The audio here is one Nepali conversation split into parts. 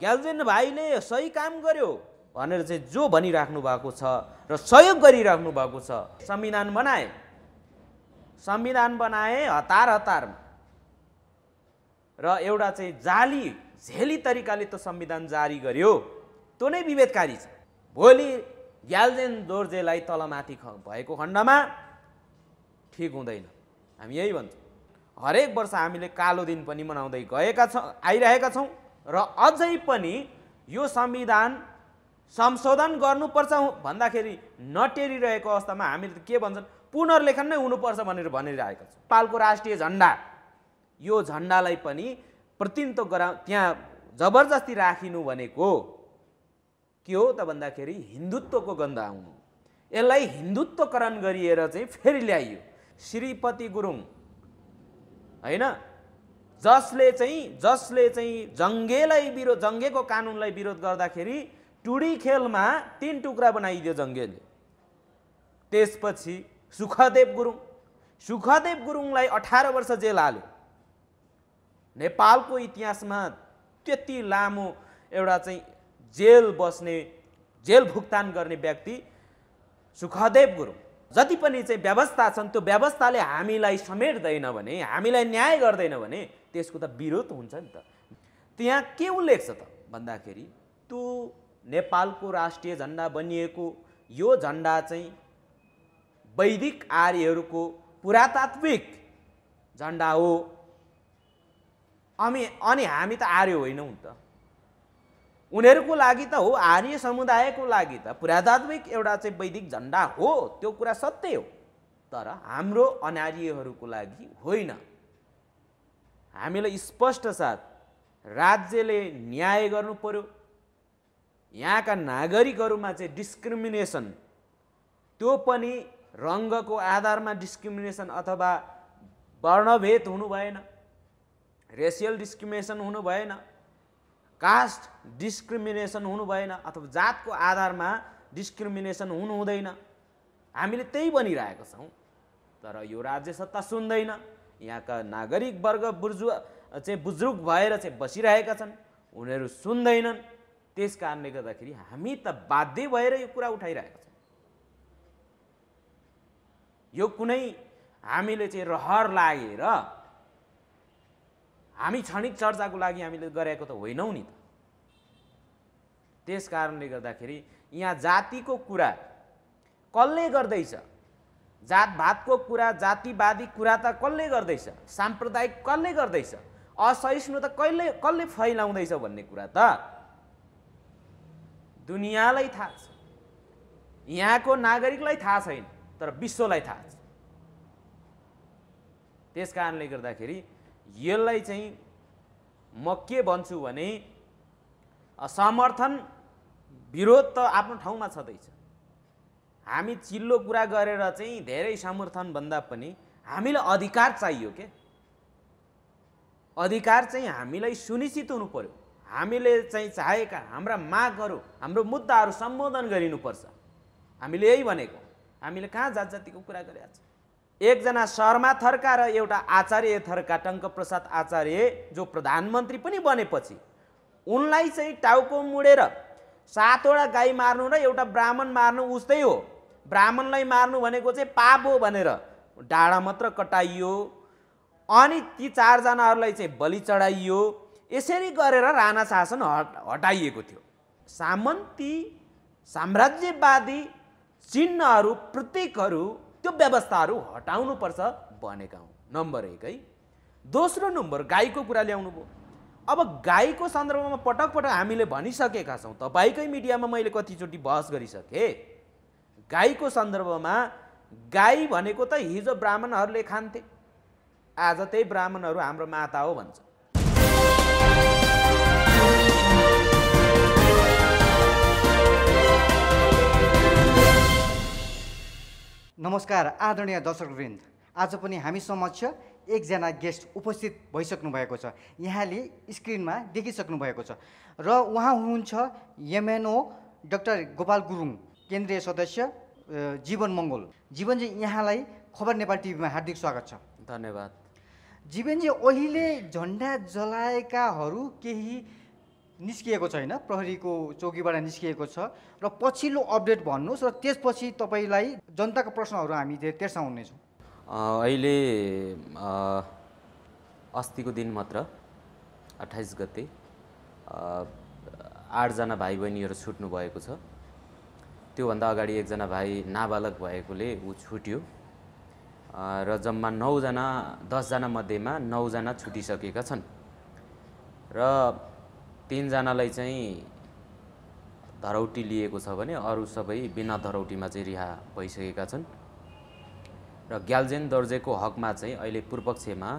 ग्यालजेन भाइले सही काम गर्यो भनेर चाहिँ जो भनिराख्नु भएको छ र सहयोग गरिराख्नु भएको छ संविधान बनाए संविधान बनाए हतार हतार र एउटा चाहिँ जाली झेली तरिकाले त्यो संविधान जारी गर्यो त्यो नै विभेदकारी छ भोलि ग्यालजेन दोर्जेलाई तलमाथि ख भएको खण्डमा ठिक हुँदैन हामी यही भन्छौँ हरेक वर्ष हामीले कालो दिन पनि मनाउँदै गएका छौँ आइरहेका छौँ र अझै पनि यो संविधान संशोधन गर्नुपर्छ भन्दाखेरि नटेरिरहेको अवस्थामा हामीले के भन्छन् पुनर्लेखन नै हुनुपर्छ भनेर भनिरहेका छ पालको राष्ट्रिय झन्डा यो झन्डालाई पनि प्रतिनिधित्व गरा त्यहाँ जबरजस्ती राखिनु भनेको के हो त भन्दाखेरि हिन्दुत्वको गन्ध आउनु यसलाई हिन्दुत्वकरण गरिएर चाहिँ फेरि ल्याइयो श्रीपति गुरुङ होइन जसले चाहिँ जसले चाहिँ जङ्गेलाई विरोध जङ्गेको कानुनलाई विरोध गर्दाखेरि टुडी खेलमा तिन टुक्रा बनाइदियो जङ्गेले त्यसपछि सुखदेव गुरुङ सुखदेव गुरुङलाई अठार वर्ष जेल हाल्यो नेपालको इतिहासमा त्यति लामो एउटा चाहिँ जेल बस्ने जेल भुक्तान गर्ने व्यक्ति सुखदेव गुरुङ जति पनि चाहिँ व्यवस्था छन् त्यो व्यवस्थाले हामीलाई समेट्दैन भने हामीलाई न्याय गर्दैन भने त्यसको त विरोध हुन्छ नि त त्यहाँ के उल्लेख छ त भन्दाखेरि त्यो नेपालको राष्ट्रिय झन्डा बनिएको यो झन्डा चाहिँ वैदिक आर्यहरूको पुरातात्विक झन्डा हो अनि अनि हामी त आर्य होइनौँ नि त उनीहरूको लागि त हो आर्य समुदायको लागि त पुरातात्विक एउटा चाहिँ वैदिक झन्डा हो त्यो कुरा सत्य हो तर हाम्रो अनार्यहरूको लागि होइन हामीलाई स्पष्ट साथ राज्यले न्याय गर्नु पर्यो यहाँका नागरिकहरूमा चाहिँ डिस्क्रिमिनेसन त्यो पनि रङ्गको आधारमा डिस्क्रिमिनेसन अथवा वर्णभेद हुनु भएन रेसियल डिस्क्रिमिनेसन हुनु भएन कास्ट डिस्क्रिमिनेसन हुनु भएन अथवा जातको आधारमा डिस्क्रिमिनेसन हुनु हुँदैन हामीले त्यही बनिरहेका छौँ तर यो राज्य सत्ता सुन्दैन यहाँका नागरिक वर्ग बुर्जुवा चाहिँ बुजुर्ग भएर चाहिँ बसिरहेका छन् उनीहरू सुन्दैनन् त्यस कारणले गर्दाखेरि हामी त बाध्य भएर यो कुरा उठाइरहेका छौँ यो कुनै हामीले चाहिँ रहर लागेर हामी क्षणिक चर्चाको लागि हामीले गरेको त होइनौँ नि त त्यस कारणले गर्दाखेरि यहाँ जातिको कुरा कसले गर्दैछ जातभातको कुरा जातिवादी कुरा त कसले गर्दैछ साम्प्रदायिक कसले गर्दैछ असहिष्णु त कहिले कसले फैलाउँदैछ भन्ने कुरा त दुनियाँलाई थाहा छ यहाँको नागरिकलाई थाहा छैन तर विश्वलाई थाहा छ त्यस कारणले गर्दाखेरि यसलाई चाहिँ म के भन्छु भने समर्थन विरोध त आफ्नो ठाउँमा छँदैछ हामी चिल्लो कुरा गरेर चाहिँ धेरै समर्थन भन्दा पनि हामीलाई अधिकार चाहियो के अधिकार चाहिँ हामीलाई सुनिश्चित हुनु पर्यो हामीले चाहिँ चाहेका हाम्रा मागहरू हाम्रो मुद्दाहरू सम्बोधन गरिनुपर्छ हामीले यही भनेको हामीले कहाँ जात जातिको कुरा गरेका छौँ एकजना शर्मा थर्का र एउटा आचार्य थर्का टङ्कप्रसाद आचार्य जो प्रधानमन्त्री पनि बनेपछि उनलाई चाहिँ टाउको मुडेर सातवटा गाई मार्नु र एउटा ब्राह्मण मार्नु उस्तै हो ब्राह्मणलाई मार्नु भनेको चाहिँ पाप हो भनेर डाँडा मात्र कटाइयो अनि ती चारजनाहरूलाई चाहिँ बलि चढाइयो यसरी गरेर राणा शासन हट हटाइएको थियो सामन्ती साम्राज्यवादी चिन्हहरू प्रतीकहरू त्यो व्यवस्थाहरू हटाउनुपर्छ भनेका हौँ नम्बर एक है दोस्रो नम्बर गाईको कुरा ल्याउनु भयो अब गाईको सन्दर्भमा पटक पटक हामीले भनिसकेका छौँ तपाईँकै मिडियामा मैले कतिचोटि बहस गरिसकेँ गाईको सन्दर्भमा गाई भनेको त हिजो ब्राह्मणहरूले खान्थे आज त्यही ब्राह्मणहरू हाम्रो माता हो भन्छ नमस्कार आदरणीय दर्शकवृन्द आज पनि हामी समक्ष एकजना गेस्ट उपस्थित भइसक्नु भएको छ यहाँले स्क्रिनमा देखिसक्नु भएको छ र उहाँ हुनुहुन्छ यमएनओ डाक्टर गोपाल गुरुङ केन्द्रीय सदस्य जीवन मङ्गोल जीवनजी यहाँलाई खबर नेपाल टिभीमा हार्दिक स्वागत छ धन्यवाद जीवनजी अहिले झन्डा जलाएकाहरू केही निस्किएको छैन प्रहरीको चौकीबाट निस्किएको छ र पछिल्लो अपडेट भन्नुहोस् र त्यसपछि तपाईँलाई जनताको प्रश्नहरू हामीले तेर्साउनेछौँ अहिले अस्तिको दिन मात्र अठाइस गते आठजना भाइ बहिनीहरू छुट्नु भएको छ त्योभन्दा अगाडि एकजना भाइ नाबालक भएकोले ऊ छुट्यो र जम्मा नौजना दसजना मध्येमा नौजना छुटिसकेका छन् र तिनजनालाई चाहिँ धरौटी लिएको छ भने अरू सबै बिना धरौटीमा चाहिँ रिहा भइसकेका छन् र ग्यालजेन दर्जेको हकमा चाहिँ अहिले पूर्वपक्षमा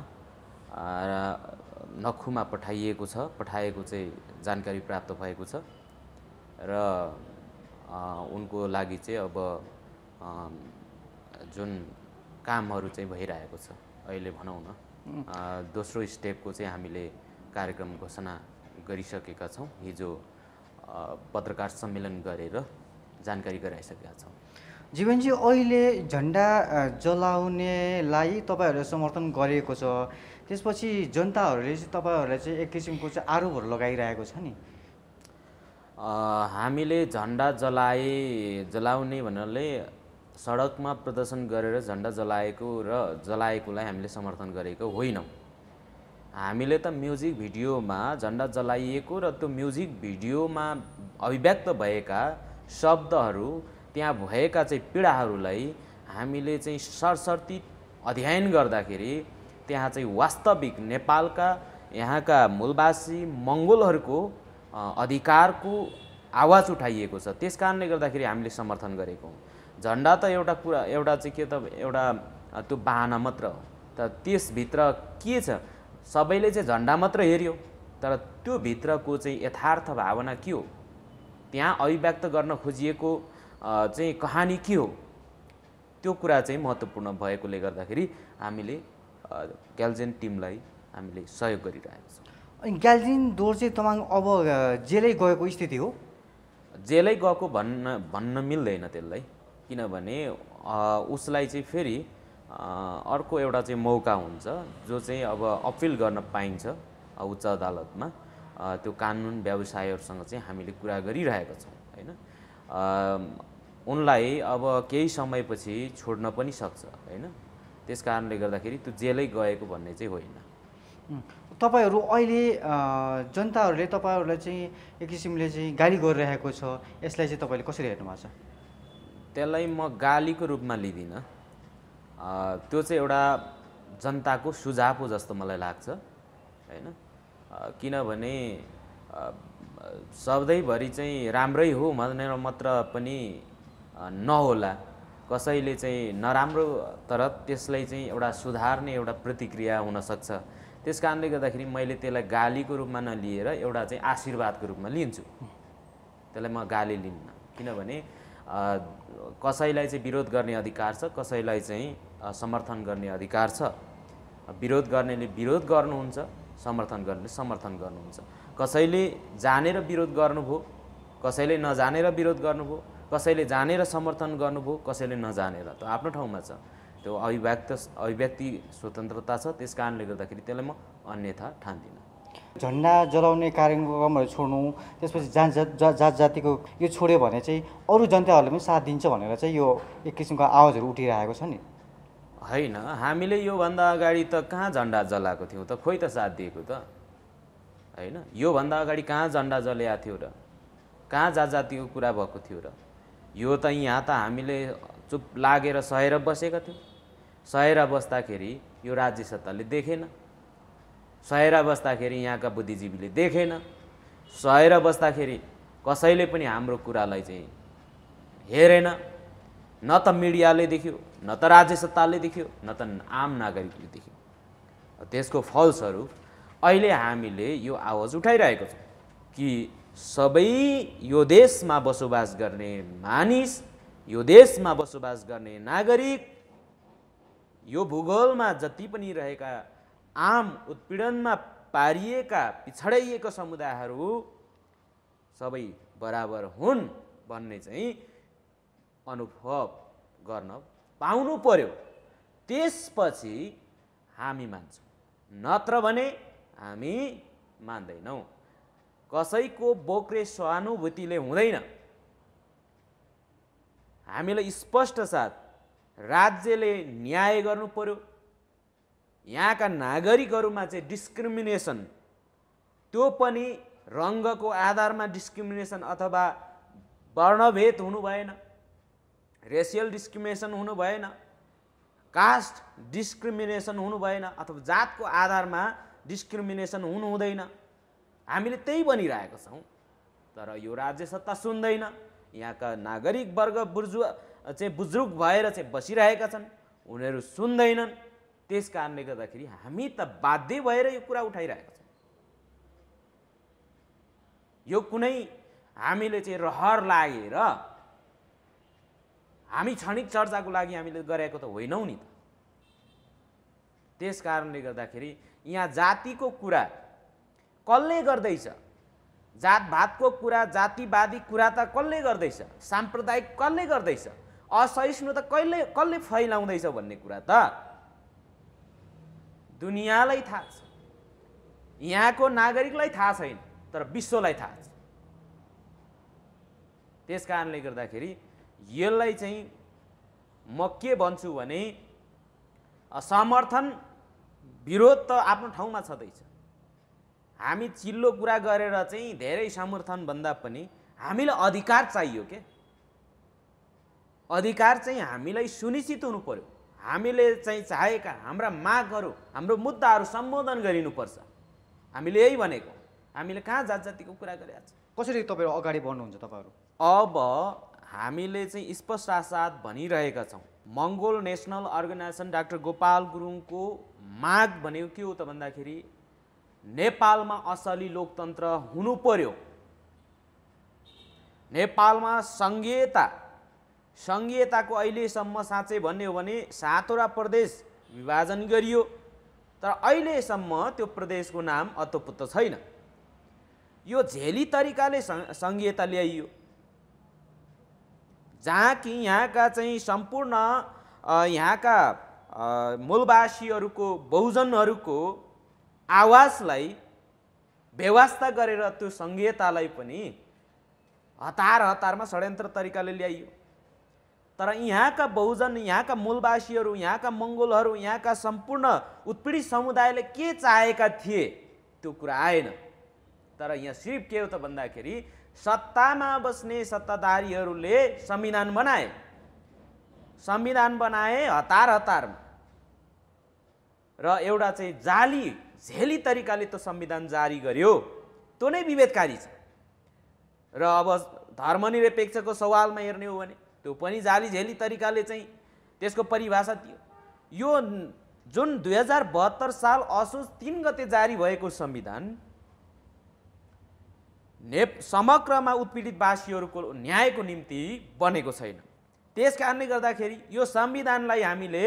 नखुमा पठाइएको छ पठाएको चाहिँ जानकारी प्राप्त भएको छ र उनको लागि चाहिँ अब जुन कामहरू चाहिँ भइरहेको छ अहिले भनौँ न दोस्रो स्टेपको चाहिँ हामीले कार्यक्रम घोषणा गरिसकेका छौँ हिजो पत्रकार सम्मेलन गरेर जानकारी गराइसकेका छौँ जीवनजी अहिले झन्डा जलाउनेलाई तपाईँहरूले समर्थन गरेको छ त्यसपछि जनताहरूले चाहिँ तपाईँहरूलाई चाहिँ एक किसिमको चाहिँ आरोपहरू लगाइरहेको छ नि हामीले झन्डा जलाए जलाउने भन्नाले सडकमा प्रदर्शन गरेर झन्डा जलाएको र जलाएकोलाई हामीले समर्थन गरेको होइनौँ हामीले त म्युजिक भिडियोमा झन्डा जलाइएको र त्यो म्युजिक भिडियोमा अभिव्यक्त भएका शब्दहरू त्यहाँ भएका चाहिँ पीडाहरूलाई हामीले चाहिँ सरसर्ती अध्ययन गर्दाखेरि त्यहाँ चाहिँ वास्तविक नेपालका यहाँका मूलवासी मङ्गोलहरूको अधिकारको आवाज उठाइएको छ त्यस कारणले गर्दाखेरि हामीले समर्थन गरेको हौँ झन्डा त एउटा कुरा एउटा चाहिँ के त एउटा त्यो बाहना मात्र हो त त्यसभित्र के छ सबैले चाहिँ झन्डा मात्र हेऱ्यो तर त्यो भित्रको चाहिँ यथार्थ भावना के हो त्यहाँ अभिव्यक्त गर्न खोजिएको चाहिँ कहानी के हो त्यो कुरा चाहिँ महत्त्वपूर्ण भएकोले गर्दाखेरि हामीले ग्यालजेन टिमलाई हामीले सहयोग गरिरहेका छौँ अनि ग्यालजिन दोर चाहिँ तमाङ अब जेलै गएको स्थिति हो जेलै गएको भन्न भन्न मिल्दैन त्यसलाई किनभने उसलाई चाहिँ फेरि अर्को एउटा चाहिँ मौका हुन्छ जो चाहिँ अब अपिल गर्न पाइन्छ उच्च अदालतमा त्यो कानुन व्यवसायहरूसँग चाहिँ हामीले कुरा गरिरहेका छौँ होइन उनलाई अब केही समयपछि छोड्न पनि सक्छ होइन त्यस कारणले गर्दाखेरि त्यो जेलै गएको भन्ने चाहिँ होइन तपाईँहरू अहिले जनताहरूले तपाईँहरूलाई चाहिँ एक किसिमले चाहिँ गाली गरिरहेको छ यसलाई चाहिँ तपाईँले कसरी हेर्नु भएको छ त्यसलाई म गालीको रूपमा लिँदिनँ त्यो चाहिँ एउटा जनताको सुझाव हो जस्तो मलाई लाग्छ होइन किनभने सधैँभरि चाहिँ राम्रै हो भनेर मात्र पनि नहोला कसैले चाहिँ नराम्रो तर त्यसलाई चाहिँ एउटा सुधार्ने एउटा प्रतिक्रिया हुनसक्छ त्यस कारणले गर्दाखेरि मैले त्यसलाई गालीको रूपमा नलिएर एउटा चाहिँ आशीर्वादको रूपमा लिन्छु त्यसलाई म गाली लिन्न किनभने कसैलाई चाहिँ विरोध गर्ने अधिकार छ कसैलाई चाहिँ समर्थन गर्ने अधिकार छ विरोध गर्नेले विरोध गर्नुहुन्छ समर्थन गर्नेले समर्थन गर्नुहुन्छ कसैले जानेर विरोध गर्नुभयो कसैले नजानेर विरोध गर्नुभयो कसैले जानेर समर्थन गर्नुभयो कसैले नजानेर त आफ्नो ठाउँमा छ त्यो अभिव्यक्त अभिव्यक्ति स्वतन्त्रता छ त्यस कारणले गर्दाखेरि त्यसलाई म अन्यथा ठान्दिनँ झन्डा जलाउने कार्यक्रमहरू छोड्नु त्यसपछि जात जात जात जातिको यो छोड्यो भने चाहिँ अरू जनताहरूले पनि साथ दिन्छ भनेर चाहिँ यो एक किसिमको आवाजहरू उठिरहेको छ नि होइन हामीले योभन्दा अगाडि त कहाँ झन्डा जलाएको थियौँ त खोइ त साथ दिएको त होइन योभन्दा अगाडि कहाँ झन्डा जलाएको थियो र कहाँ जात जातिको कुरा भएको थियो र यो त यहाँ त हामीले चुप लागेर सहेर बसेका थियौँ सहेर बस्दाखेरि यो राज्य सत्ताले देखेन सहेर बस्दाखेरि यहाँका बुद्धिजीवीले देखेन सहेर बस्दाखेरि कसैले पनि हाम्रो कुरालाई चाहिँ हेरेन न त मिडियाले देख्यो न त राज्य सत्ताले देख्यो न त आम नागरिकले देख्यो त्यसको फलस्वरूप अहिले हामीले यो आवाज उठाइरहेको छौँ कि सबै यो देशमा बसोबास गर्ने मानिस यो देशमा बसोबास गर्ने नागरिक यो भूगोलमा जति पनि रहेका आम उत्पीडनमा पारिएका पिछडाइएका समुदायहरू सबै बराबर हुन् भन्ने चाहिँ अनुभव गर्न पाउनु पर्यो त्यसपछि हामी मान्छौँ नत्र भने हामी मान्दैनौँ कसैको बोक्रे सहानुभूतिले हुँदैन हामीलाई स्पष्ट साथ राज्यले न्याय गर्नु पर्यो यहाँका नागरिकहरूमा चाहिँ डिस्क्रिमिनेसन त्यो पनि रङ्गको आधारमा डिस्क्रिमिनेसन अथवा वर्णभेद हुनु भएन रेसियल डिस्क्रिमिनेसन हुनु भएन कास्ट डिस्क्रिमिनेसन हुनु भएन अथवा जातको आधारमा डिस्क्रिमिनेसन हुनु हुँदैन हामीले त्यही बनिरहेका छौँ तर यो राज्य सत्ता सुन्दैन यहाँका नागरिक वर्ग बुर्जुवा चाहिँ बुजुर्ग भएर चाहिँ बसिरहेका छन् उनीहरू सुन्दैनन् त्यस कारणले गर्दाखेरि हामी त बाध्य भएर यो कुरा उठाइरहेका छौँ यो कुनै हामीले चाहिँ रहर लागेर हामी क्षणिक चर्चाको लागि हामीले गरेको त होइनौँ नि त त्यस कारणले गर्दाखेरि यहाँ जातिको कुरा कसले गर्दैछ जातभातको कुरा जातिवादी कुरा त कसले गर्दैछ साम्प्रदायिक कसले गर्दैछ असहिष्णु त कहिले कसले फैलाउँदैछ भन्ने कुरा त दुनियाँलाई थाहा छ यहाँको नागरिकलाई थाहा छैन तर विश्वलाई थाहा छ त्यस कारणले गर्दाखेरि यसलाई चाहिँ म के भन्छु भने समर्थन विरोध त आफ्नो ठाउँमा छँदैछ हामी चिल्लो कुरा गरेर चाहिँ धेरै समर्थन भन्दा पनि हामीलाई अधिकार चाहियो के अधिकार चाहिँ हामीलाई सुनिश्चित हुनु पर्यो हामीले चाहिँ चाहेका हाम्रा मागहरू हाम्रो मुद्दाहरू सम्बोधन गरिनुपर्छ हामीले यही भनेको हामीले कहाँ जात जातिको कुरा गरेका कसरी तपाईँहरू अगाडि बढ्नुहुन्छ तपाईँहरू अब हामीले चाहिँ स्पष्ट आसाद भनिरहेका छौँ Mongol national organisation doctor Gopal गुरुङको माग भनेको के हो त भन्दाखेरि नेपालमा असली लोकतन्त्र हुनु पर्यो नेपालमा सङ्घीयता सङ्घीयताको अहिलेसम्म साँच्चै भन्ने हो भने सातवटा प्रदेश विभाजन गरियो तर अहिलेसम्म त्यो प्रदेशको नाम अतोपुत्त छैन यो झेली तरिकाले सङ्घीयता ल्याइयो जहाँ कि यहाँका चाहिँ सम्पूर्ण यहाँका मूलवासीहरूको बहुजनहरूको आवाजलाई व्यवस्था गरेर त्यो सङ्घीयतालाई पनि हतार हतारमा षड्यन्त्र तरिकाले ल्याइयो तर यहाँका बहुजन यहाँका मूलवासीहरू यहाँका मङ्गोलहरू यहाँका सम्पूर्ण उत्पीडित समुदायले के चाहेका थिए त्यो कुरा आएन तर यहाँ सिर्फ के हो त भन्दाखेरि सत्तामा बस्ने सत्ताधारीहरूले संविधान बनाए संविधान बनाए हतार हतारमा र एउटा चाहिँ जाली झेली तरिकाले त्यो संविधान जारी गर्यो त्यो नै विभेदकारी छ र अब धर्मनिरपेक्षको सवालमा हेर्ने हो भने त्यो पनि जाली झेली तरिकाले चाहिँ त्यसको परिभाषा थियो यो जुन दुई हजार बहत्तर साल असोज तिन गते जारी भएको संविधान ने समग्रमा उत्पीडित न्यायको निम्ति बनेको छैन त्यस कारणले गर्दाखेरि यो संविधानलाई हामीले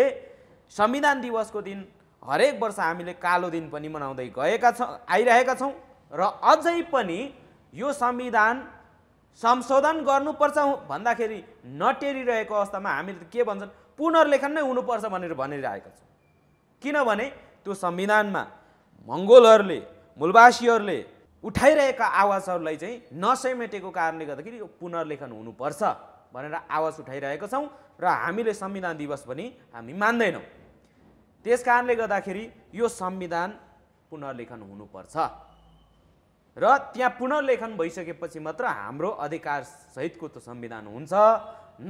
संविधान दिवसको दिन हरेक वर्ष हामीले कालो दिन पनि मनाउँदै गएका छौँ आइरहेका छौँ र अझै पनि यो संविधान संशोधन गर्नुपर्छ भन्दाखेरि नटेरिरहेको अवस्थामा हामीले के भन्छन् पुनर्लेखन नै हुनुपर्छ भनेर भनिरहेका छौँ किनभने त्यो संविधानमा मङ्गोलहरूले मूलवासीहरूले उठाइरहेका आवाजहरूलाई चाहिँ नसमेटेको कारणले गर्दाखेरि यो पुनर्लेखन हुनुपर्छ भनेर आवाज उठाइरहेका छौँ र हामीले संविधान दिवस पनि हामी मान्दैनौँ त्यस कारणले गर्दाखेरि यो संविधान पुनर्लेखन हुनुपर्छ र त्यहाँ पुनर्लेखन भइसकेपछि मात्र हाम्रो अधिकार सहितको त संविधान हुन्छ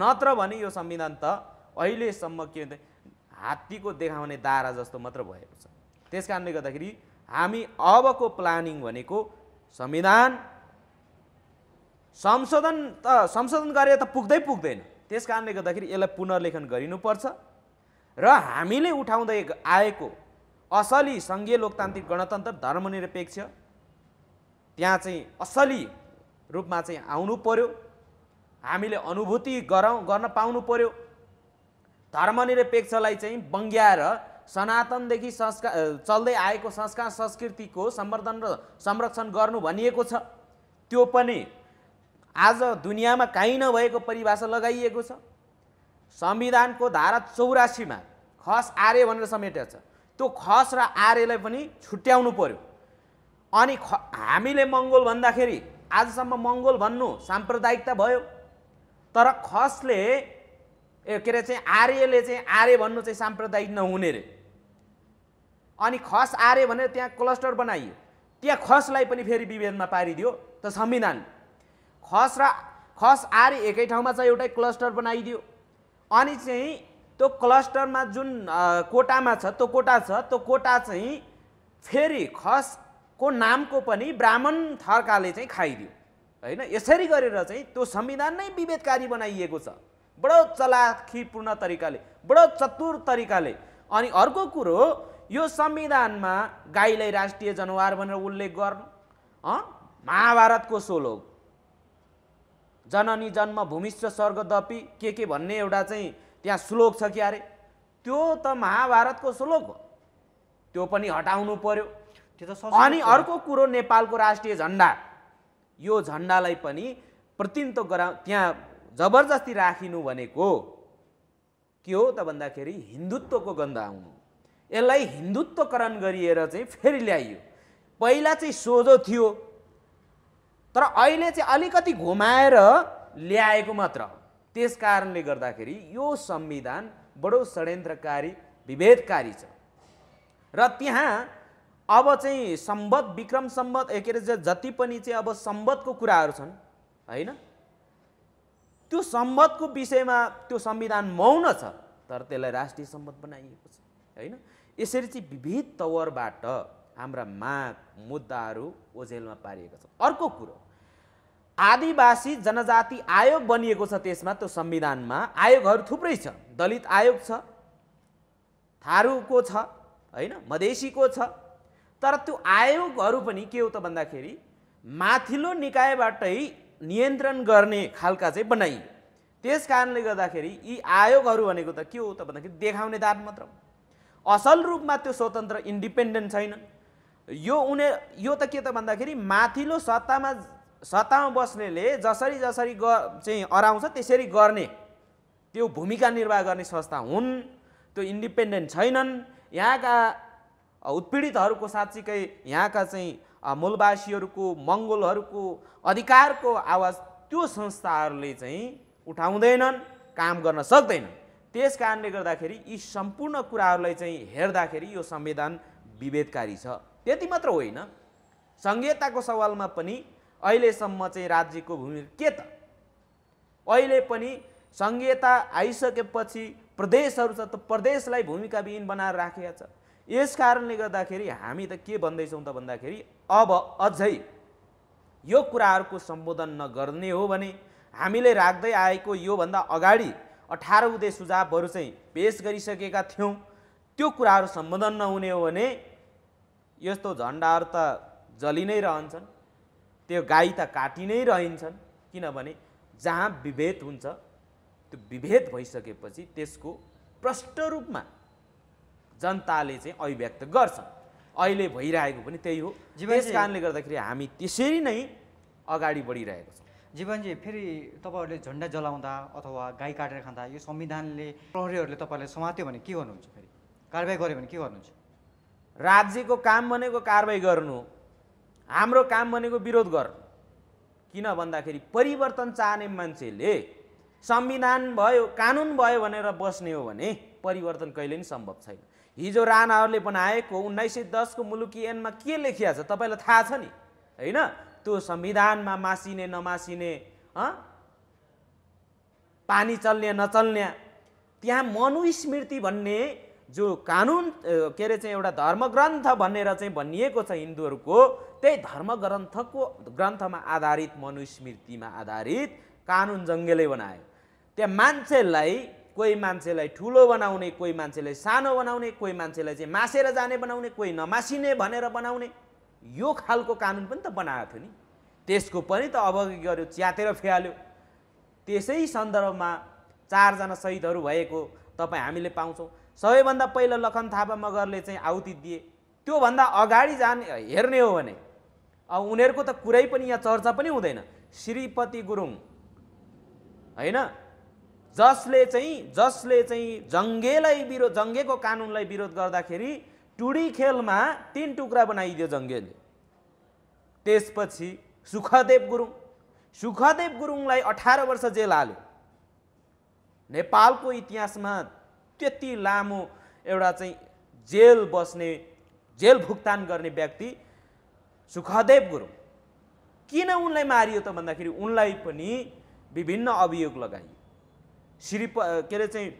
नत्र भने यो संविधान त अहिलेसम्म के भन्दा हात्तीको देखाउने दारा जस्तो मात्र भएको छ त्यस कारणले गर्दाखेरि हामी अबको प्लानिङ भनेको संविधान संशोधन त संशोधन गरेर त पुग्दै पुग्दैन त्यस कारणले गर्दाखेरि यसलाई पुनर्लेखन गरिनुपर्छ र हामीले उठाउँदै आएको असली सङ्घीय लोकतान्त्रिक गणतन्त्र धर्मनिरपेक्ष त्यहाँ चाहिँ असली रूपमा चाहिँ आउनु पर्यो हामीले अनुभूति गरौँ गर्न पाउनु पर्यो धर्मनिरपेक्षलाई चाहिँ बङ्ग्याएर सनातनदेखि संस्कार चल्दै आएको संस्कार संस्कृतिको सम्वर्धन र संरक्षण गर्नु भनिएको छ त्यो पनि आज दुनियाँमा काहीँ नभएको परिभाषा लगाइएको छ संविधानको धारा चौरासीमा खस आर्य भनेर समेटेको छ त्यो खस र आर्यलाई पनि छुट्याउनु पर्यो अनि ख हामीले मङ्गोल भन्दाखेरि आजसम्म मङ्गोल भन्नु साम्प्रदायिकता भयो तर खसले ए के अरे चाहिँ आर्यले चाहिँ आर्य भन्नु चाहिँ साम्प्रदायिक नहुने रे अनि खस आर्य भनेर त्यहाँ क्लस्टर बनाइयो त्यहाँ खसलाई पनि फेरि विभेदमा पारिदियो त संविधान खस र खस आर्य एकै ठाउँमा चाहिँ एउटै क्लस्टर बनाइदियो अनि चाहिँ त्यो क्लस्टरमा जुन कोटामा छ त्यो कोटा छ त्यो कोटा चाहिँ फेरि खसको नामको पनि ब्राह्मण थर्काले चाहिँ खाइदियो होइन यसरी गरेर चाहिँ त्यो संविधान नै विभेदकारी बनाइएको छ बडो चलाखीपूर्ण तरिकाले बडो चतुर तरिकाले अनि अर्को कुरो यो संविधानमा गाईलाई राष्ट्रिय जनावर भनेर उल्लेख गर्नु महाभारतको सोलोक जननी जन्म स्वर्ग स्वर्गदपी के के भन्ने एउटा चाहिँ त्यहाँ श्लोक छ क्यारे त्यो त महाभारतको श्लोक हो त्यो पनि हटाउनु पर्यो त्यो त अनि अर्को कुरो नेपालको राष्ट्रिय झन्डा यो झन्डालाई पनि प्रतिन्त गरा त्यहाँ जबरजस्ती राखिनु भनेको के हो त भन्दाखेरि हिन्दुत्वको गन्ध आउनु यसलाई हिन्दुत्वकरण गरिएर चाहिँ फेरि ल्याइयो पहिला चाहिँ सोझो थियो तर अहिले चाहिँ अलिकति घुमाएर ल्याएको मात्र त्यस कारणले गर्दाखेरि यो संविधान बडो षड्यन्त्रकारी विभेदकारी छ र त्यहाँ अब चाहिँ सम्बद्ध विक्रम सम्बद्ध के अरे जति पनि चाहिँ अब सम्बद्धको कुराहरू छन् होइन त्यो सम्बद्धको विषयमा त्यो संविधान मौन छ तर त्यसलाई राष्ट्रिय सम्बद्ध बनाइएको छ होइन यसरी चाहिँ विविध तवरबाट हाम्रा माग मुद्दाहरू ओझेलमा पारिएको छ अर्को कुरो आदिवासी जनजाति आयोग बनिएको छ त्यसमा त्यो संविधानमा आयोगहरू थुप्रै छ दलित आयोग छ थारूको छ होइन मधेसीको छ तर त्यो आयोगहरू पनि के हो त भन्दाखेरि माथिल्लो निकायबाटै नियन्त्रण गर्ने खालका चाहिँ बनाइयो त्यस कारणले गर्दाखेरि यी आयोगहरू भनेको त के हो त भन्दाखेरि देखाउने दार मात्र असल रूपमा त्यो स्वतन्त्र इन्डिपेन्डेन्ट छैन यो उनी यो त के त भन्दाखेरि माथिल्लो सत्तामा सत्तामा बस्नेले जसरी जसरी ग चाहिँ अराउँछ त्यसरी गर्ने त्यो भूमिका निर्वाह गर्ने संस्था हुन् त्यो इन्डिपेन्डेन्ट छैनन् यहाँका उत्पीडितहरूको साँच्चीकै यहाँका चाहिँ मूलवासीहरूको मङ्गोलहरूको अधिकारको आवाज त्यो संस्थाहरूले चाहिँ उठाउँदैनन् काम गर्न सक्दैनन् त्यस कारणले गर्दाखेरि यी सम्पूर्ण कुराहरूलाई चाहिँ हेर्दाखेरि यो संविधान विभेदकारी छ त्यति मात्र होइन सङ्घीयताको सवालमा पनि अहिलेसम्म चाहिँ राज्यको भूमि के त अहिले पनि सङ्घीयता आइसकेपछि प्रदेशहरू छ त प्रदेशलाई भूमिका विहीन बनाएर राखेको छ यस कारणले गर्दाखेरि हामी त के भन्दैछौँ त भन्दाखेरि अब अझै यो कुराहरूको सम्बोधन नगर्ने हो भने हामीले राख्दै आएको योभन्दा अगाडि अठार उदय सुझावहरू चाहिँ पेस गरिसकेका थियौँ त्यो कुराहरू सम्बोधन नहुने हो भने यस्तो झन्डाहरू त जलि नै रहन्छन् त्यो गाई त काटी नै रहन्छन् किनभने जहाँ विभेद हुन्छ त्यो विभेद भइसकेपछि त्यसको प्रष्ट रूपमा जनताले चाहिँ अभिव्यक्त गर्छन् अहिले भइरहेको पनि त्यही हो त्यस कारणले गर्दाखेरि हामी त्यसरी नै अगाडि बढिरहेको छौँ जीवनजी फेरि तपाईँहरूले झन्डा जलाउँदा अथवा गाई काटेर खाँदा यो संविधानले प्रहरीहरूले तपाईँलाई समात्यो भने के गर्नुहुन्छ फेरि कारवाही गर्यो भने के गर्नुहुन्छ राज्यको काम भनेको कारवाही गर्नु हो हाम्रो काम भनेको विरोध गर किन भन्दाखेरि परिवर्तन चाहने मान्छेले संविधान भयो कानुन भयो भनेर बस्ने हो भने परिवर्तन कहिले पनि सम्भव छैन हिजो राणाहरूले बनाएको उन्नाइस सय दसको मुलुकी एनमा के लेखिया छ तपाईँलाई थाहा छ नि होइन त्यो संविधानमा मासिने नमासिने पानी चल्ने नचल्ने त्यहाँ मनुस्मृति भन्ने जो कानुन के अरे चाहिँ एउटा धर्मग्रन्थ भनेर चाहिँ भनिएको छ हिन्दूहरूको त्यही धर्मग्रन्थको ग्रन्थमा आधारित मनुस्मृतिमा आधारित कानुन जङ्गेले बनायो त्यहाँ मान्छेलाई कोही मान्छेलाई ठुलो बनाउने कोही मान्छेलाई सानो बनाउने कोही मान्छेलाई चाहिँ मासेर जाने बनाउने कोही नमासिने भनेर बनाउने यो खालको कानुन पनि त बनाएको थियो नि त्यसको पनि त के गर्यो च्यातेर फ्याल्यो त्यसै सन्दर्भमा चारजना शहीदहरू भएको तपाईँ हामीले पाउँछौँ सबैभन्दा पहिला लखन थापा मगरले चाहिँ आहुति दिए त्योभन्दा अगाडि जाने हेर्ने हो भने अब उनीहरूको त कुरै पनि यहाँ चर्चा पनि हुँदैन श्रीपति गुरुङ होइन जसले चाहिँ जसले चाहिँ जङ्गेलाई विरोध जङ्गेको कानुनलाई विरोध गर्दाखेरि टुडी खेलमा तिन टुक्रा बनाइदियो जङ्गेले त्यसपछि सुखदेव गुरुङ सुखदेव गुरुङलाई अठार वर्ष जेल हाल्यो नेपालको इतिहासमा त्यति लामो एउटा चाहिँ जेल बस्ने जेल भुक्तान गर्ने व्यक्ति सुखदेव गुरुङ किन उनलाई मारियो त भन्दाखेरि उनलाई पनि विभिन्न अभियोग लगाइयो श्री प के अरे चाहिँ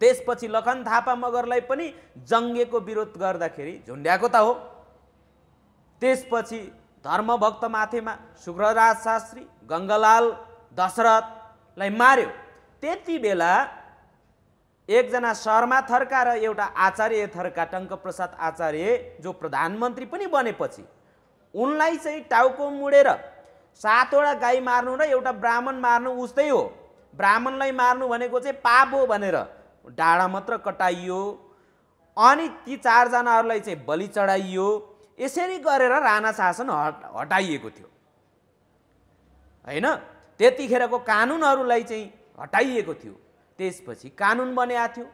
त्यसपछि लखन थापा मगरलाई पनि जङ्गेको विरोध गर्दाखेरि झुन्ड्याएको त हो त्यसपछि धर्मभक्त माथेमा शुक्रराज शास्त्री गङ्गालाल दशरथलाई मार्यो त्यति बेला एकजना शर्मा थर्का र एउटा आचार्य थरका टङ्कप्रसाद आचार्य जो प्रधानमन्त्री पनि बनेपछि उनलाई चाहिँ टाउको मुडेर सातवटा गाई मार्नु र एउटा ब्राह्मण मार्नु उस्तै हो ब्राह्मणलाई मार्नु भनेको चाहिँ पाप हो भनेर डाँडा मात्र कटाइयो अनि ती चारजनाहरूलाई चाहिँ बलि चढाइयो यसरी गरेर राणा शासन हट हटाइएको थियो होइन त्यतिखेरको कानुनहरूलाई चाहिँ हटाइएको थियो त्यसपछि कानुन बनाएको थियो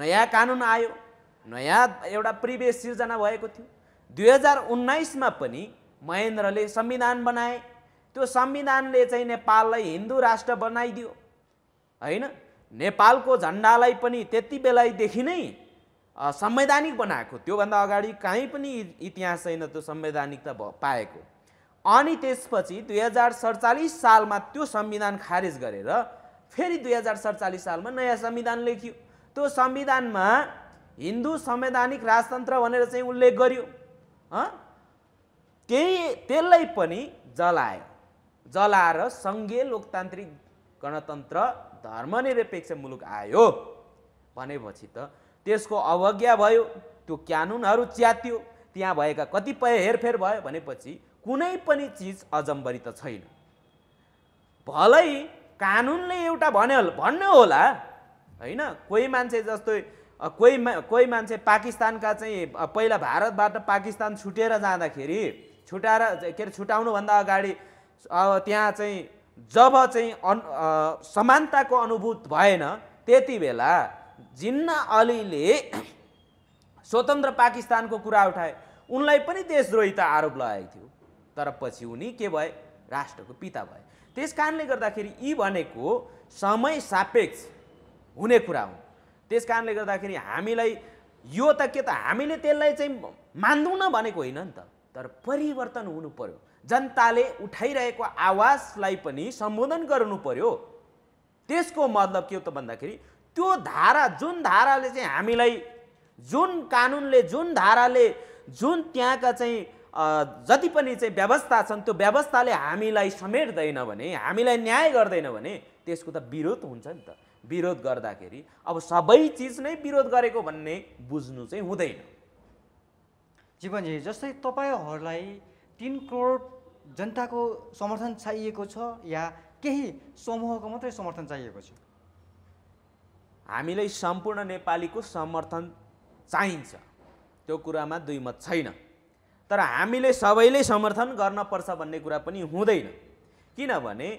नयाँ कानुन आयो नयाँ एउटा परिवेश सिर्जना भएको थियो दुई हजार उन्नाइसमा पनि महेन्द्रले संविधान बनाए त्यो संविधानले चाहिँ नेपाललाई हिन्दू राष्ट्र बनाइदियो होइन नेपालको झन्डालाई पनि त्यति बेलादेखि नै संवैधानिक बनाएको त्योभन्दा अगाडि काहीँ पनि इतिहास छैन त्यो संवैधानिक त पाएको अनि त्यसपछि दुई हजार सडचालिस सालमा त्यो संविधान खारेज गरेर फेरि दुई हजार सडचालिस सालमा नयाँ संविधान लेखियो त्यो संविधानमा हिन्दू संवैधानिक राजतन्त्र भनेर चाहिँ उल्लेख गर्यो त्यही त्यसलाई पनि जलायो जलाएर सङ्घीय लोकतान्त्रिक गणतन्त्र धर्मनिरपेक्ष मुलुक आयो भनेपछि त त्यसको अवज्ञा भयो त्यो क्यानुनहरू च्यात्यो त्यहाँ भएका कतिपय हेरफेर भयो भनेपछि कुनै पनि चिज अजम्बरी त छैन भलै कानुनले एउटा भन्यो भन्नु होला होइन कोही मान्छे जस्तै कोही मा कोही मान्छे पाकिस्तानका चाहिँ पहिला भारतबाट पाकिस्तान छुटेर जाँदाखेरि छुटाएर के अरे छुटाउनुभन्दा अगाडि त्यहाँ चाहिँ जब चाहिँ अन समानताको अनुभूत भएन त्यति बेला जिन्ना अलीले स्वतन्त्र पाकिस्तानको कुरा उठाए उनलाई पनि देशद्रोहिता आरोप लगाएको थियो तर पछि उनी के भए राष्ट्रको पिता भए त्यस कारणले गर्दाखेरि यी भनेको समय सापेक्ष हुने कुरा हो त्यस कारणले गर्दाखेरि हामीलाई यो त के त हामीले त्यसलाई चाहिँ मान्दौँ न भनेको होइन नि त तर परिवर्तन हुनु पर्यो जनताले उठाइरहेको आवाजलाई पनि सम्बोधन गर्नु पर्यो त्यसको मतलब के हो त भन्दाखेरि त्यो धारा जुन धाराले चाहिँ हामीलाई जुन कानुनले जुन धाराले जुन त्यहाँका चाहिँ जति पनि चाहिँ व्यवस्था छन् त्यो व्यवस्थाले हामीलाई समेट्दैन भने हामीलाई न्याय गर्दैन भने त्यसको त विरोध हुन्छ नि त विरोध गर्दाखेरि अब सबै चिज नै विरोध गरेको भन्ने बुझ्नु चाहिँ हुँदैन जीवनजी जस्तै तपाईँहरूलाई तिन करोड जनताको समर्थन चाहिएको छ या केही समूहको मात्रै समर्थन चाहिएको छ हामीलाई सम्पूर्ण नेपालीको समर्थन चाहिन्छ त्यो कुरामा दुई मत छैन तर हामीले सबैले समर्थन गर्न पर्छ भन्ने कुरा पनि हुँदैन किनभने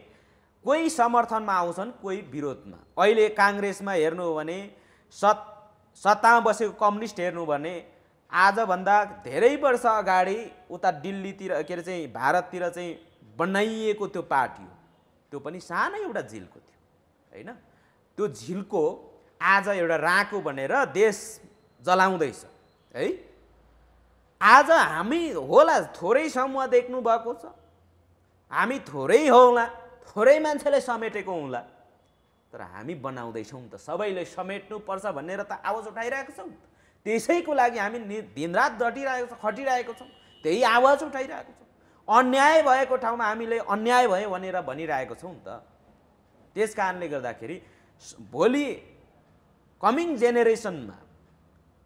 कोही समर्थनमा आउँछन् कोही विरोधमा अहिले काङ्ग्रेसमा हेर्नु हो भने सत् सत्तामा बसेको कम्युनिस्ट हेर्नु भने आजभन्दा धेरै वर्ष अगाडि उता दिल्लीतिर के अरे चाहिँ भारततिर चाहिँ बनाइएको त्यो पार्टी हो त्यो पनि सानो एउटा झिल्को थियो होइन त्यो झिल्को आज एउटा राको भनेर देश जलाउँदैछ है आज हामी होला थोरै समूह देख्नु भएको छ हामी थोरै होला थोरै मान्छेले समेटेको होला तर हामी बनाउँदैछौँ त सबैले समेट्नुपर्छ भनेर त आवाज उठाइरहेको छौँ त्यसैको लागि हामी नि दिनरात डटिरहेको छ खटिरहेको छौँ त्यही आवाज उठाइरहेको छौँ अन्याय भएको ठाउँमा हामीले अन्याय भयो भनेर भनिरहेको छौँ त त्यस कारणले गर्दाखेरि भोलि कमिङ जेनेरेसनमा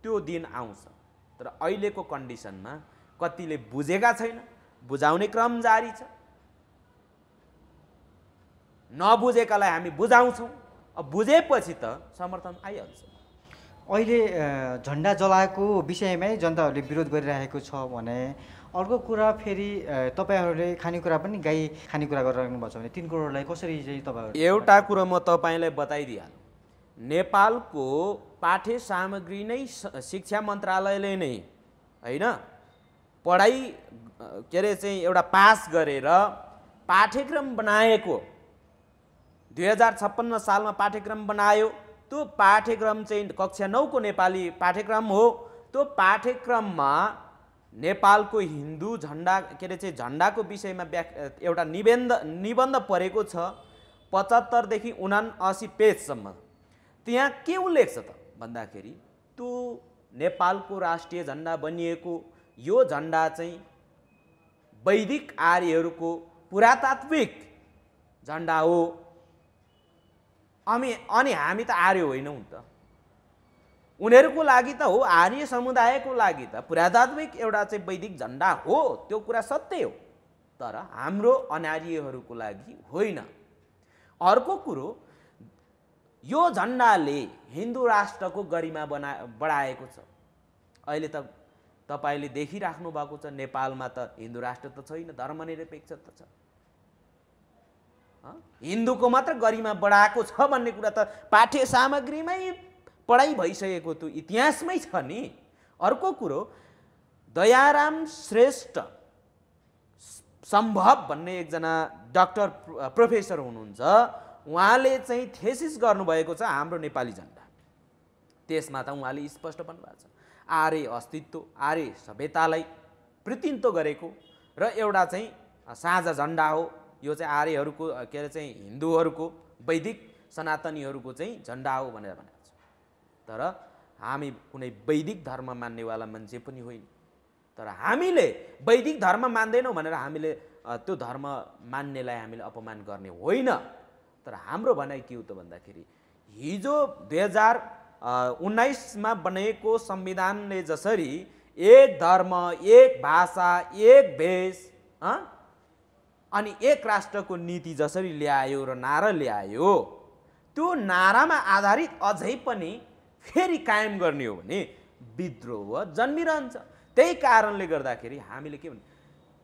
त्यो दिन आउँछ तर अहिलेको कन्डिसनमा कतिले बुझेका छैन बुझाउने क्रम जारी छ नबुझेकालाई हामी बुझाउँछौँ अब बुझेपछि त समर्थन आइहाल्छ अहिले झन्डा जलाएको विषयमै जनताहरूले विरोध गरिरहेको छ भने अर्को कुरा फेरि तपाईँहरूले खानेकुरा पनि गाई खानेकुरा गरिराख्नु भएको छ भने तिन करोडलाई कसरी चाहिँ तपाईँहरू एउटा कुरा म तपाईँलाई बताइदिइहालौँ नेपालको पाठ्य सामग्री नै शिक्षा मन्त्रालयले नै होइन पढाइ के अरे चाहिँ एउटा पास गरेर पाठ्यक्रम बनाएको दुई हजार छप्पन्न सालमा पाठ्यक्रम बनायो त्यो पाठ्यक्रम चाहिँ कक्षा नौको नेपाली पाठ्यक्रम हो त्यो पाठ्यक्रममा नेपालको हिन्दू झन्डा के अरे चाहिँ झन्डाको विषयमा व्या एउटा निबन्ध निबन्ध परेको छ पचहत्तरदेखि उना पेजसम्म त्यहाँ के उल्लेख छ त भन्दाखेरि त्यो नेपालको राष्ट्रिय झन्डा बनिएको यो झन्डा चाहिँ वैदिक आर्यहरूको पुरातात्विक झन्डा हो अनि अनि हामी त आर्य होइनौँ त उनीहरूको लागि त हो आर्य समुदायको लागि त पुरातात्विक एउटा चाहिँ वैदिक झन्डा हो त्यो कुरा सत्य हो तर हाम्रो अनार्यहरूको लागि होइन अर्को कुरो यो झन्डाले हिन्दू राष्ट्रको गरिमा बना बढाएको छ अहिले त तपाईँले देखिराख्नु भएको छ नेपालमा त हिन्दू राष्ट्र त छैन धर्मनिरपेक्ष त छ हिन्दूको मात्र गरिमा बढाएको छ भन्ने कुरा त पाठ्य सामग्रीमै पढाइ भइसकेको त्यो इतिहासमै छ नि अर्को कुरो दयाराम श्रेष्ठ सम्भव भन्ने एकजना डाक्टर प्रोफेसर हुनुहुन्छ उहाँले चाहिँ थेसिस गर्नुभएको छ हाम्रो नेपाली झन्डा त्यसमा त उहाँले स्पष्ट भन्नुभएको छ आर्य अस्तित्व आर्य सभ्यतालाई प्रतिनिधित्व गरेको र एउटा चाहिँ साझा झन्डा हो यो चाहिँ आर्यहरूको के अरे चाहिँ हिन्दूहरूको वैदिक सनातनीहरूको चाहिँ झन्डा हो भनेर भनेको छ तर हामी कुनै वैदिक धर्म मान्नेवाला मान्छे पनि होइन तर हामीले वैदिक धर्म मान्दैनौँ भनेर हामीले त्यो धर्म मान्नेलाई हामीले अपमान गर्ने होइन तर हाम्रो भनाइ के हो त भन्दाखेरि हिजो दुई हजार उन्नाइसमा बनेको संविधानले जसरी एक धर्म एक भाषा एक भेष अनि एक राष्ट्रको नीति जसरी ल्यायो र नारा ल्यायो त्यो नारामा आधारित अझै पनि फेरि कायम गर्ने हो भने विद्रोह जन्मिरहन्छ त्यही कारणले गर्दाखेरि हामीले के भन्ने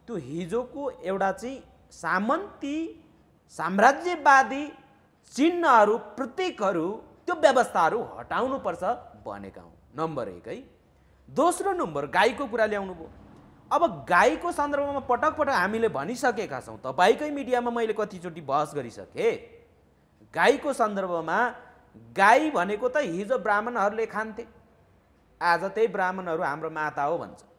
त्यो हिजोको एउटा चाहिँ सामन्ती साम्राज्यवादी चिन्हहरू प्रतीकहरू त्यो व्यवस्थाहरू हटाउनुपर्छ भनेका हौँ नम्बर एक है दोस्रो नम्बर गाईको कुरा ल्याउनु भयो अब गाईको सन्दर्भमा पटक पटक हामीले भनिसकेका छौँ तपाईँकै मिडियामा मैले कतिचोटि बहस गरिसकेँ गाईको सन्दर्भमा गाई भनेको त हिजो ब्राह्मणहरूले खान्थे आज त्यही ब्राह्मणहरू हाम्रो माता हो भन्छ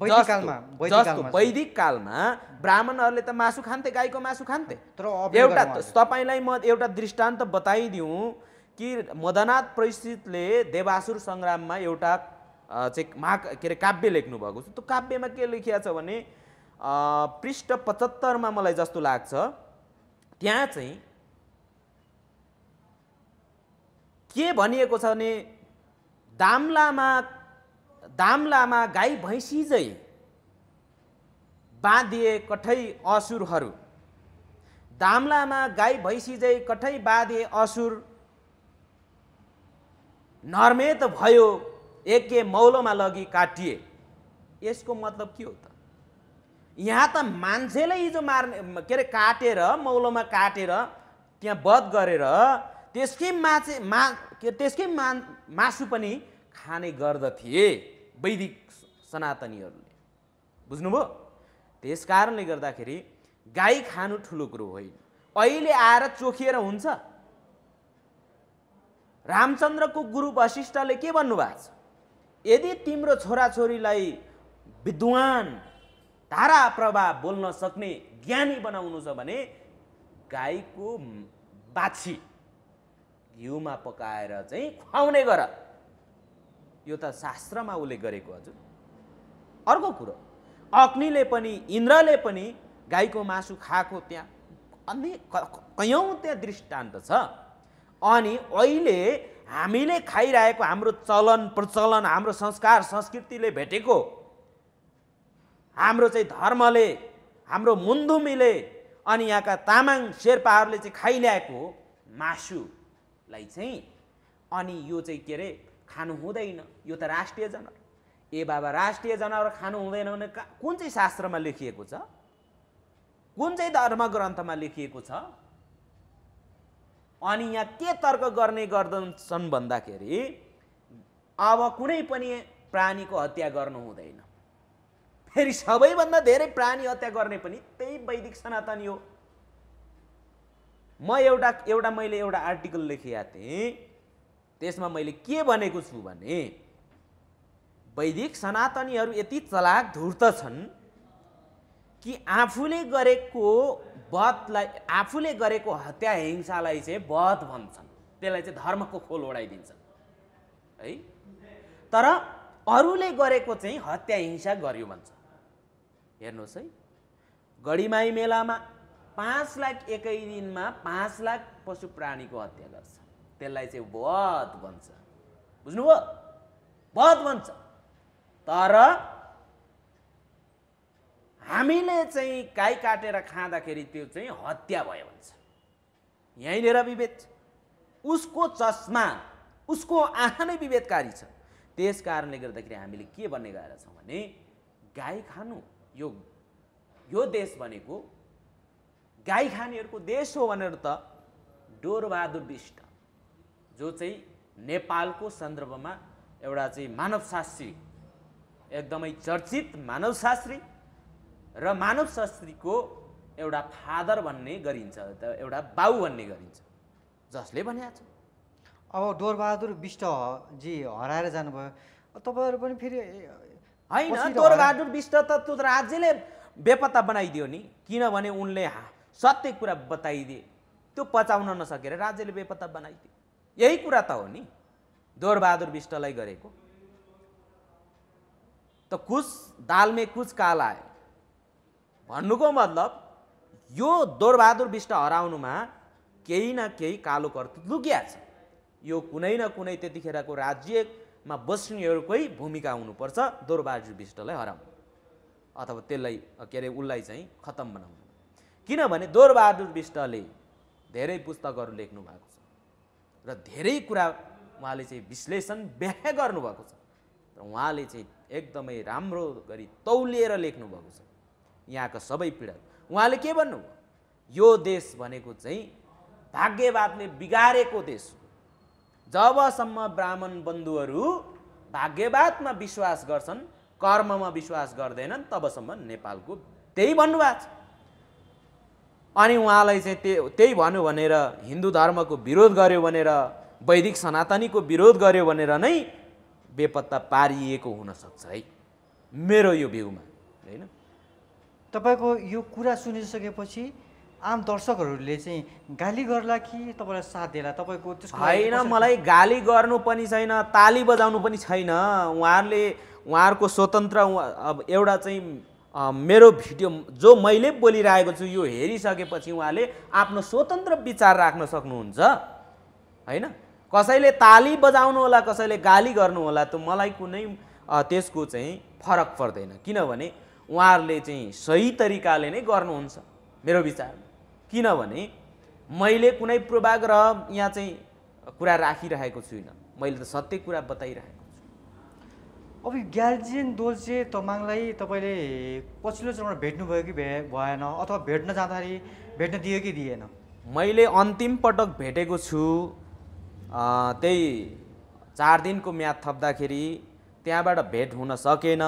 वैदिक कालमा ब्राह्मणहरूले त मासु खान्थे गाईको मासु खान्थे तर एउटा तपाईँलाई म एउटा दृष्टान्त बताइदिउँ कि मदनाथ परिषितले देवासुर सङ्ग्राममा एउटा चाहिँ महा के अरे काव्य लेख्नु भएको छ त्यो काव्यमा के लेखिया छ भने पृष्ठ पचहत्तरमा मलाई जस्तो लाग्छ त्यहाँ चाहिँ के भनिएको छ भने दामलामा धाम लामा गाई जै बाँधिए कठै असुरहरू दामलामा गाई जै कठै बाँधिए असुर नर्मे त भयो एके मौलोमा लगी काटिए यसको मतलब के हो त यहाँ त मान्छेले हिजो मार्ने के अरे काटेर मौलोमा काटेर त्यहाँ बध गरेर त्यसकै माछे मा त्यसकै मा मासु पनि खाने गर्दथे वैदिक सनातनीहरूले बुझ्नुभयो त्यस कारणले गर्दाखेरि गाई खानु ठुलो कुरो होइन अहिले आएर चोखिएर हुन्छ रामचन्द्रको गुरु वशिष्ठले के भन्नुभएको छ यदि तिम्रो छोराछोरीलाई विद्वान धारा प्रभाव बोल्न सक्ने ज्ञानी बनाउनु छ भने गाईको बाछी घिउमा पकाएर चाहिँ खुवाउने गर यो त शास्त्रमा उसले गरेको हजुर अर्को कुरो अग्निले पनि इन्द्रले पनि गाईको मासु खाएको त्यहाँ अनि कयौँ त्यहाँ दृष्टान्त छ अनि अहिले हामीले खाइरहेको हाम्रो चलन प्रचलन हाम्रो संस्कार संस्कृतिले भेटेको हाम्रो चाहिँ धर्मले हाम्रो मुन्दुमीले अनि यहाँका तामाङ शेर्पाहरूले चाहिँ खाइल्याएको मासुलाई चाहिँ अनि यो चाहिँ के अरे खानु हुँदैन यो त राष्ट्रिय जनावर ए बाबा राष्ट्रिय जनावर खानु हुँदैन भने कुन चाहिँ शास्त्रमा लेखिएको छ कुन चाहिँ धर्म ग्रन्थमा लेखिएको छ अनि यहाँ के तर्क गर्ने गर्दछन् भन्दाखेरि अब कुनै पनि प्राणीको हत्या गर्नु हुँदैन फेरि सबैभन्दा धेरै प्राणी हत्या गर्ने पनि त्यही वैदिक सनातन हो म एउटा एउटा मैले एउटा आर्टिकल लेखिएको थिएँ त्यसमा मैले के भनेको छु भने वैदिक सनातनीहरू यति चलाक धुर्त छन् कि आफूले गरेको वधलाई आफूले गरेको हत्या हिंसालाई चाहिँ वध भन्छन् त्यसलाई चाहिँ धर्मको खोल ओढाइदिन्छन् है तर अरूले गरेको चाहिँ हत्या हिंसा गर्यो भन्छ हेर्नुहोस् है गढीमाई मेलामा पाँच लाख एकै दिनमा पाँच लाख पशु प्राणीको हत्या गर्छ त्यसलाई चाहिँ वध भन्छ बुझ्नुभयो वध भन्छ तर हामीले चाहिँ गाई काटेर खाँदाखेरि त्यो चाहिँ हत्या भयो भन्छ यहीँनिर विभेद उसको चस्मा उसको आँखा नै विभेदकारी छ त्यस कारणले गर्दाखेरि हामीले के भन्ने गएर छौँ भने गाई खानु यो यो देश भनेको गाई खानेहरूको देश हो भनेर त डोरबहादुर विष्ट जो चाहिँ नेपालको सन्दर्भमा एउटा चाहिँ मानवशास्त्री एकदमै चर्चित मानवशास्त्री र मानवशास्त्रीको एउटा फादर भन्ने गरिन्छ एउटा बाउ भन्ने गरिन्छ जसले भनेको छ अब डोरबहादुर विष्टजी हराएर जानुभयो तपाईँहरू पनि फेरि होइन डोरबहादुर विष्ट त त्यो राज्यले बेपत्ता बनाइदियो नि किनभने उनले सत्य कुरा बताइदिए त्यो पचाउन नसकेर राज्यले बेपत्ता बनाइदियो यही कुरा त हो नि दोरबहादुर विष्टलाई गरेको त कुछ दालमे कुछ काल आयो भन्नुको मतलब यो दोरबहादुर विष्ट हराउनुमा केही न केही कालो कर्तुत लुकिया छ यो कुनै न कुनै त्यतिखेरको राज्यमा बस्नेहरूकै भूमिका हुनुपर्छ दोरबहादुर विष्टलाई हराउनु अथवा त्यसलाई के अरे उसलाई चाहिँ खत्तम बनाउनु किनभने दोरबहादुर विष्टले धेरै पुस्तकहरू लेख्नु भएको छ र धेरै कुरा उहाँले चाहिँ विश्लेषण व्याख्या गर्नुभएको छ र उहाँले चाहिँ एकदमै राम्रो गरी तौलिएर लेख्नुभएको छ यहाँका सबै पीडा उहाँले के भन्नुभयो यो देश भनेको चाहिँ भाग्यवादले बिगारेको देश हो जबसम्म ब्राह्मण बन्धुहरू भाग्यवादमा विश्वास गर्छन् कर्ममा विश्वास गर्दैनन् तबसम्म नेपालको त्यही भन्नुभएको छ अनि उहाँलाई चाहिँ त्यो त्यही भन्यो भनेर हिन्दू धर्मको विरोध गर्यो भनेर वैदिक सनातनीको विरोध गर्यो भनेर नै बेपत्ता पारिएको हुनसक्छ है मेरो यो भ्यूमा होइन तपाईँको यो कुरा सुनिसकेपछि आम दर्शकहरूले चाहिँ गाली गर्ला कि तपाईँलाई साथ दिएला तपाईँको होइन मलाई गाली गर्नु पनि छैन ताली बजाउनु पनि छैन उहाँहरूले उहाँहरूको स्वतन्त्र अब एउटा चाहिँ मेरो भिडियो जो मैले बोलिरहेको छु यो हेरिसकेपछि उहाँले आफ्नो स्वतन्त्र विचार राख्न सक्नुहुन्छ होइन कसैले ताली बजाउनु होला कसैले गाली गर्नु होला त मलाई कुनै त्यसको चाहिँ फरक पर्दैन किनभने उहाँहरूले चाहिँ सही तरिकाले नै गर्नुहुन्छ मेरो विचार किनभने मैले कुनै पूर्वाग्रह यहाँ चाहिँ कुरा राखिरहेको छुइनँ मैले त सत्य कुरा बताइरहेको अब यो ग्याल्जेन दोल्चे तमाङलाई तपाईँले पछिल्लो चरणमा भेट्नुभयो कि भे भएन अथवा भेट्न जाँदाखेरि भेट्न दियो कि दिएन मैले अन्तिम पटक भेटेको छु त्यही चार दिनको म्याद थप्दाखेरि त्यहाँबाट भेट हुन सकेन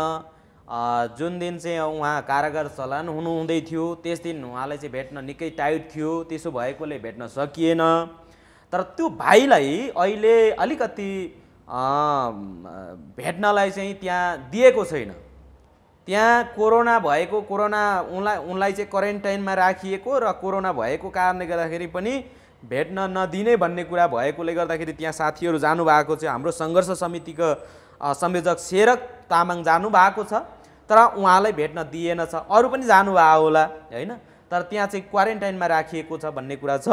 जुन दिन चाहिँ उहाँ कारागार चलान हुनुहुँदै थियो त्यस दिन उहाँलाई चाहिँ भेट्न निकै टाइट थियो त्यसो भएकोले भेट्न सकिएन तर त्यो भाइलाई अहिले अलिकति भेट्नलाई चाहिँ त्यहाँ दिएको छैन त्यहाँ कोरोना भएको कोरोना उनलाई उनलाई चाहिँ क्वारेन्टाइनमा राखिएको र कोरोना भएको कारणले गर्दाखेरि पनि भेट्न नदिने भन्ने कुरा भएकोले गर्दाखेरि त्यहाँ साथीहरू जानुभएको चाहिँ हाम्रो सङ्घर्ष समितिको संयोजक सेरक तामाङ जानुभएको छ तर उहाँलाई भेट्न दिएन छ अरू पनि जानुभएको होला होइन तर त्यहाँ चाहिँ क्वारेन्टाइनमा राखिएको छ भन्ने कुरा छ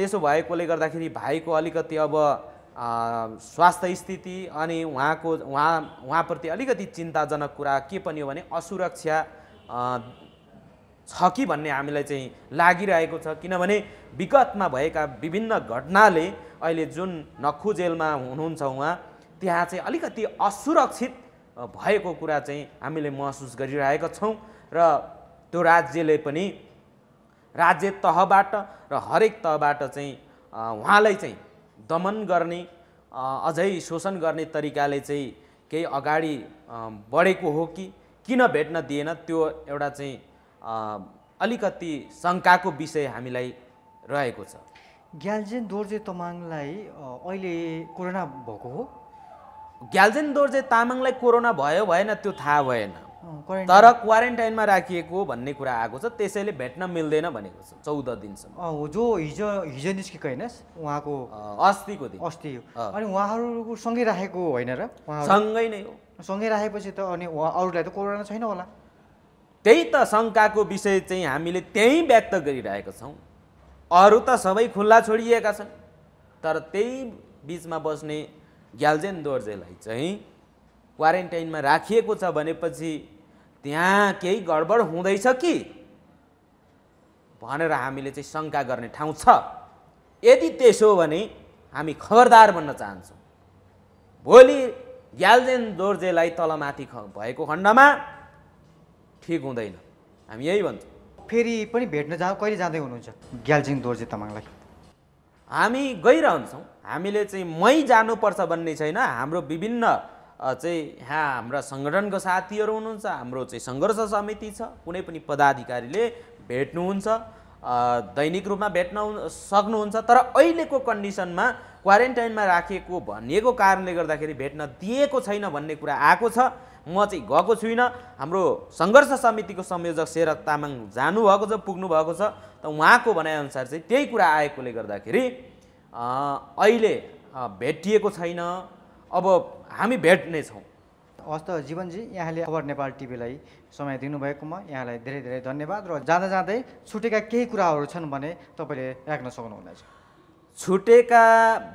त्यसो भएकोले गर्दाखेरि भाइको अलिकति अब स्वास्थ्य स्थिति अनि उहाँको उहाँ उहाँप्रति अलिकति चिन्ताजनक कुरा के पनि हो भने असुरक्षा छ कि भन्ने हामीलाई चाहिँ लागिरहेको छ किनभने विगतमा भएका विभिन्न घटनाले अहिले जुन नखु जेलमा हुनुहुन्छ उहाँ त्यहाँ चाहिँ अलिकति असुरक्षित भएको कुरा चाहिँ हामीले महसुस गरिरहेका छौँ र त्यो राज्यले पनि राज्य तहबाट र हरेक तहबाट चाहिँ उहाँलाई चाहिँ दमन गर्ने अझै शोषण गर्ने तरिकाले चाहिँ केही अगाडि बढेको हो कि किन भेट्न दिएन त्यो एउटा चाहिँ अलिकति शङ्काको विषय हामीलाई रहेको छ ग्यालजेन दोर्जे तामाङलाई अहिले कोरोना भएको हो ग्यालजेन दोर्जे तामाङलाई कोरोना भयो भएन त्यो थाहा भएन तर क्वारेन्टाइनमा राखिएको भन्ने कुरा आएको छ त्यसैले भेट्न मिल्दैन भनेको छ चौध दिनसम्म जो हिजो हिजो निस्केको होइन उहाँको अस्तिको दिन अस्ति अनि उहाँहरूको सँगै राखेको होइन र सँगै नै हो सँगै राखेपछि त अनि अरूलाई त कोरोना छैन होला त्यही त शङ्काको विषय चाहिँ हामीले त्यहीँ व्यक्त गरिरहेका छौँ अरू त सबै खुल्ला छोडिएका छन् तर त्यही बिचमा बस्ने ग्यालजेन दोर्जेलाई चाहिँ क्वारेन्टाइनमा राखिएको छ भनेपछि त्यहाँ केही गडबड हुँदैछ कि भनेर हामीले चाहिँ शङ्का गर्ने ठाउँ छ यदि त्यसो भने हामी खबरदार बन्न चाहन्छौँ भोलि ग्यालजेन दोर्जेलाई तलमाथि भएको खण्डमा ठिक हुँदैन हामी यही भन्छौँ फेरि पनि भेट्न जा कहिले जाँदै हुनुहुन्छ ग्यालजेन दोर्जे तामाङलाई हामी गइरहन्छौँ हामीले चाहिँ मै जानुपर्छ भन्ने छैन हाम्रो विभिन्न चाहिँ यहाँ हाम्रा सङ्गठनको साथीहरू हुनुहुन्छ हाम्रो चाहिँ सङ्घर्ष समिति छ कुनै पनि पदाधिकारीले भेट्नुहुन्छ दैनिक रूपमा भेट्न सक्नुहुन्छ तर अहिलेको कन्डिसनमा क्वारेन्टाइनमा राखिएको भनिएको कारणले गर्दाखेरि भेट्न दिएको छैन भन्ने कुरा आएको छ म चाहिँ गएको छुइनँ हाम्रो सङ्घर्ष समितिको संयोजक शेरत तामाङ जानुभएको छ पुग्नुभएको छ त उहाँको भनाइअनुसार चाहिँ त्यही कुरा आएकोले गर्दाखेरि अहिले भेटिएको छैन अब हामी भेट्ने छौँ हस्त जीवनजी यहाँले खबर नेपाल टिभीलाई समय दिनुभएकोमा यहाँलाई धेरै धेरै धन्यवाद र जाँदा जाँदै छुटेका केही कुराहरू छन् भने तपाईँले राख्न सक्नुहुनेछ छुटेका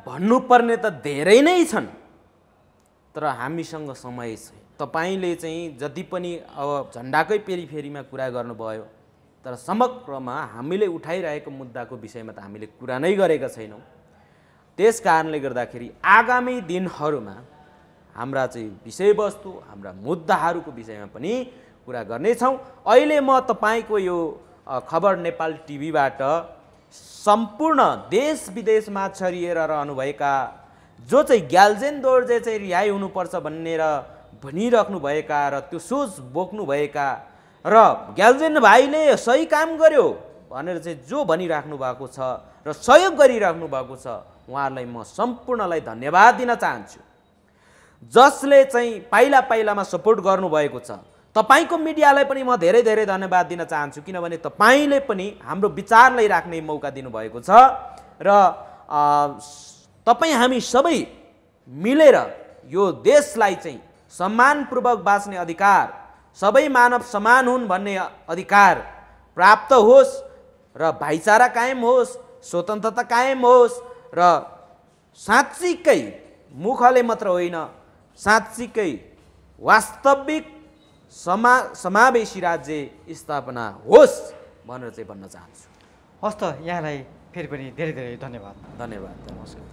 भन्नुपर्ने त धेरै नै छन् तर हामीसँग समय छैन तपाईँले चाहिँ जति पनि अब झन्डाकै पेरिफेरीमा कुरा गर्नुभयो तर समग्रमा हामीले उठाइरहेको मुद्दाको विषयमा त हामीले कुरा नै गरेका छैनौँ त्यस कारणले गर्दाखेरि आगामी दिनहरूमा हाम्रा चाहिँ विषयवस्तु हाम्रा मुद्दाहरूको विषयमा पनि कुरा गर्नेछौँ अहिले म तपाईँको यो खबर नेपाल टिभीबाट सम्पूर्ण देश विदेशमा छरिएर रहनुभएका जो चाहिँ ग्यालजेन दोर्जे चाहिँ रिहाई हुनुपर्छ भनेर भनिराख्नुभएका र त्यो सोच बोक्नुभएका र ग्यालजेन भाइले सही काम गर्यो भनेर चाहिँ जो भनिराख्नु भएको छ र सहयोग गरिराख्नु भएको छ उहाँहरूलाई म सम्पूर्णलाई धन्यवाद दिन चाहन्छु जसले चाहिँ पाइला पाइलामा सपोर्ट गर्नुभएको छ तपाईँको मिडियालाई पनि म धेरै धेरै धन्यवाद दिन चाहन्छु किनभने तपाईँले पनि हाम्रो विचारलाई राख्ने मौका दिनुभएको छ र तपाईँ हामी सबै मिलेर यो देशलाई चाहिँ सम्मानपूर्वक बाँच्ने अधिकार सबै मानव समान हुन् भन्ने अधिकार प्राप्त होस् र भाइचारा कायम होस् स्वतन्त्रता कायम होस् र साँच्चीकै मुखले मात्र होइन साँच्चीकै वास्तविक समा समावेशी राज्य स्थापना होस् भनेर चाहिँ भन्न चाहन्छु हस् त यहाँलाई फेरि पनि धेरै धेरै धन्यवाद धन्यवाद नमस्कार